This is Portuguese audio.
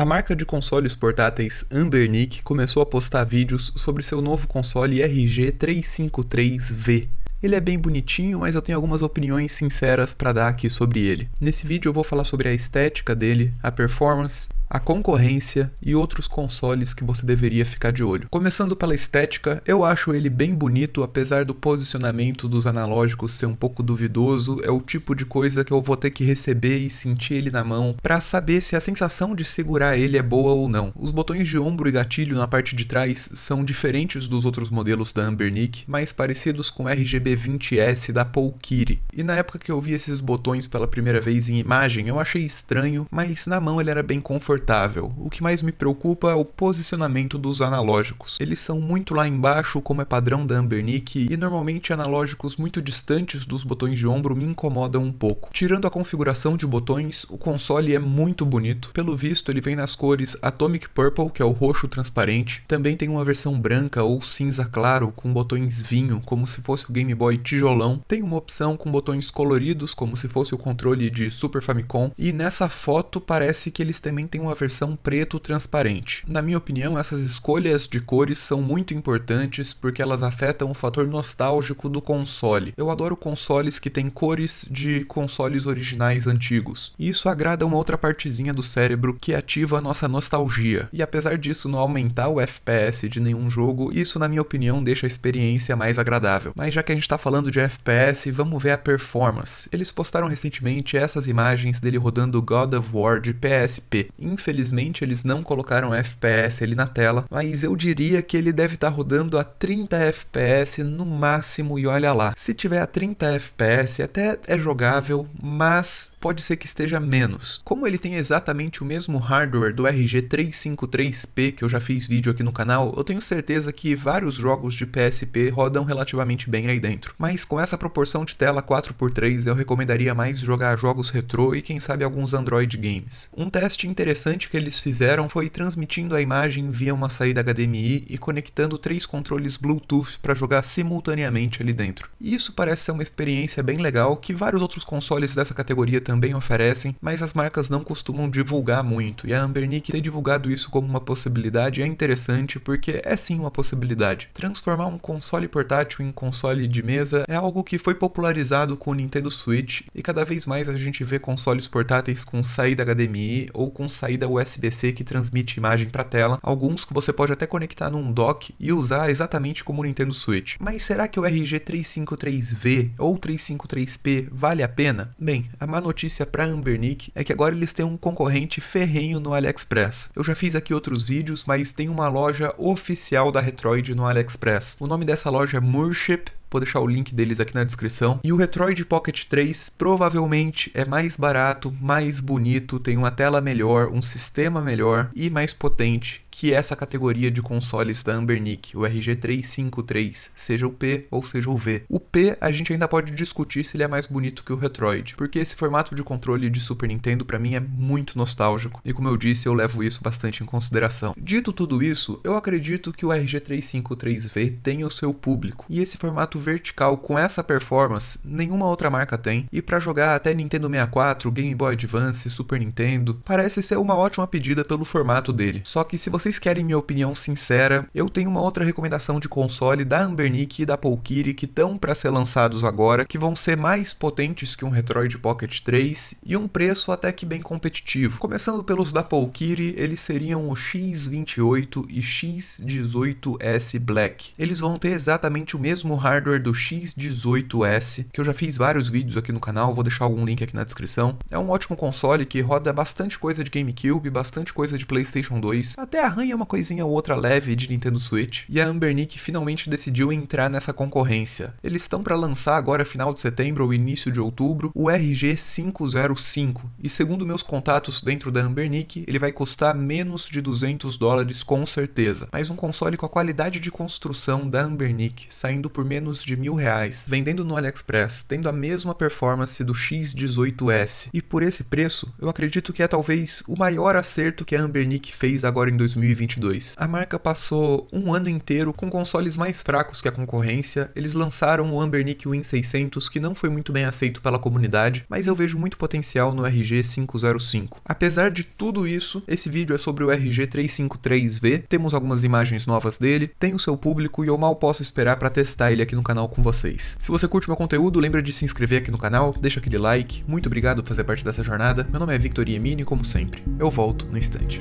A marca de consoles portáteis Ambernic começou a postar vídeos sobre seu novo console RG353V. Ele é bem bonitinho, mas eu tenho algumas opiniões sinceras para dar aqui sobre ele. Nesse vídeo eu vou falar sobre a estética dele, a performance, a concorrência e outros consoles que você deveria ficar de olho. Começando pela estética, eu acho ele bem bonito, apesar do posicionamento dos analógicos ser um pouco duvidoso, é o tipo de coisa que eu vou ter que receber e sentir ele na mão para saber se a sensação de segurar ele é boa ou não. Os botões de ombro e gatilho na parte de trás são diferentes dos outros modelos da Ambernic, mais parecidos com o RGB20S da Polkiri. E na época que eu vi esses botões pela primeira vez em imagem, eu achei estranho, mas na mão ele era bem confortável confortável. O que mais me preocupa é o posicionamento dos analógicos. Eles são muito lá embaixo, como é padrão da Ambernic, e normalmente analógicos muito distantes dos botões de ombro me incomodam um pouco. Tirando a configuração de botões, o console é muito bonito. Pelo visto, ele vem nas cores Atomic Purple, que é o roxo transparente. Também tem uma versão branca ou cinza claro com botões vinho, como se fosse o Game Boy tijolão. Tem uma opção com botões coloridos, como se fosse o controle de Super Famicom. E nessa foto parece que eles também têm uma uma versão preto transparente. Na minha opinião, essas escolhas de cores são muito importantes porque elas afetam o fator nostálgico do console. Eu adoro consoles que têm cores de consoles originais antigos. E isso agrada uma outra partezinha do cérebro que ativa a nossa nostalgia. E apesar disso não aumentar o FPS de nenhum jogo, isso na minha opinião deixa a experiência mais agradável. Mas já que a gente está falando de FPS, vamos ver a performance. Eles postaram recentemente essas imagens dele rodando God of War de PSP. Em Infelizmente eles não colocaram FPS ele na tela, mas eu diria que ele deve estar tá rodando a 30 FPS no máximo e olha lá. Se tiver a 30 FPS até é jogável, mas pode ser que esteja menos. Como ele tem exatamente o mesmo hardware do RG353P que eu já fiz vídeo aqui no canal, eu tenho certeza que vários jogos de PSP rodam relativamente bem aí dentro. Mas com essa proporção de tela 4x3, eu recomendaria mais jogar jogos retrô e quem sabe alguns Android games. Um teste interessante que eles fizeram foi transmitindo a imagem via uma saída HDMI e conectando três controles Bluetooth para jogar simultaneamente ali dentro. E isso parece ser uma experiência bem legal que vários outros consoles dessa categoria também oferecem, mas as marcas não costumam divulgar muito, e a Ambernick ter divulgado isso como uma possibilidade é interessante porque é sim uma possibilidade. Transformar um console portátil em console de mesa é algo que foi popularizado com o Nintendo Switch, e cada vez mais a gente vê consoles portáteis com saída HDMI ou com saída USB-C que transmite imagem para tela, alguns que você pode até conectar num dock e usar exatamente como o Nintendo Switch. Mas será que o RG353V ou 353P vale a pena? Bem, a má notícia notícia para Ambernick é que agora eles têm um concorrente ferrenho no AliExpress. Eu já fiz aqui outros vídeos, mas tem uma loja oficial da Retroid no AliExpress. O nome dessa loja é Murship vou deixar o link deles aqui na descrição. E o Retroid Pocket 3 provavelmente é mais barato, mais bonito, tem uma tela melhor, um sistema melhor e mais potente que essa categoria de consoles da Ambernic, o RG353, seja o P ou seja o V. O P a gente ainda pode discutir se ele é mais bonito que o Retroid, porque esse formato de controle de Super Nintendo para mim é muito nostálgico e como eu disse, eu levo isso bastante em consideração. Dito tudo isso, eu acredito que o RG353V tem o seu público e esse formato vertical com essa performance nenhuma outra marca tem, e para jogar até Nintendo 64, Game Boy Advance, Super Nintendo, parece ser uma ótima pedida pelo formato dele. Só que se vocês querem minha opinião sincera, eu tenho uma outra recomendação de console da Ambernic e da Polkiri que estão para ser lançados agora, que vão ser mais potentes que um Retroid Pocket 3 e um preço até que bem competitivo. Começando pelos da Polkiri, eles seriam o X28 e X18S Black. Eles vão ter exatamente o mesmo hardware hardware do X18S, que eu já fiz vários vídeos aqui no canal, vou deixar algum link aqui na descrição. É um ótimo console que roda bastante coisa de GameCube, bastante coisa de PlayStation 2, até arranha é uma coisinha ou outra leve de Nintendo Switch, e a Ambernick finalmente decidiu entrar nessa concorrência. Eles estão para lançar agora final de setembro ou início de outubro o RG505, e segundo meus contatos dentro da Ambernick, ele vai custar menos de 200 dólares com certeza, mas um console com a qualidade de construção da Ambernick, saindo por menos menos de mil reais, vendendo no AliExpress, tendo a mesma performance do X18S. E por esse preço, eu acredito que é talvez o maior acerto que a Ambernic fez agora em 2022. A marca passou um ano inteiro com consoles mais fracos que a concorrência, eles lançaram o Ambernic Win 600, que não foi muito bem aceito pela comunidade, mas eu vejo muito potencial no RG505. Apesar de tudo isso, esse vídeo é sobre o RG353V, temos algumas imagens novas dele, tem o seu público e eu mal posso esperar para testar ele aqui no canal com vocês. Se você curte meu conteúdo, lembra de se inscrever aqui no canal, deixa aquele like. Muito obrigado por fazer parte dessa jornada. Meu nome é Victor Mini, como sempre. Eu volto no instante.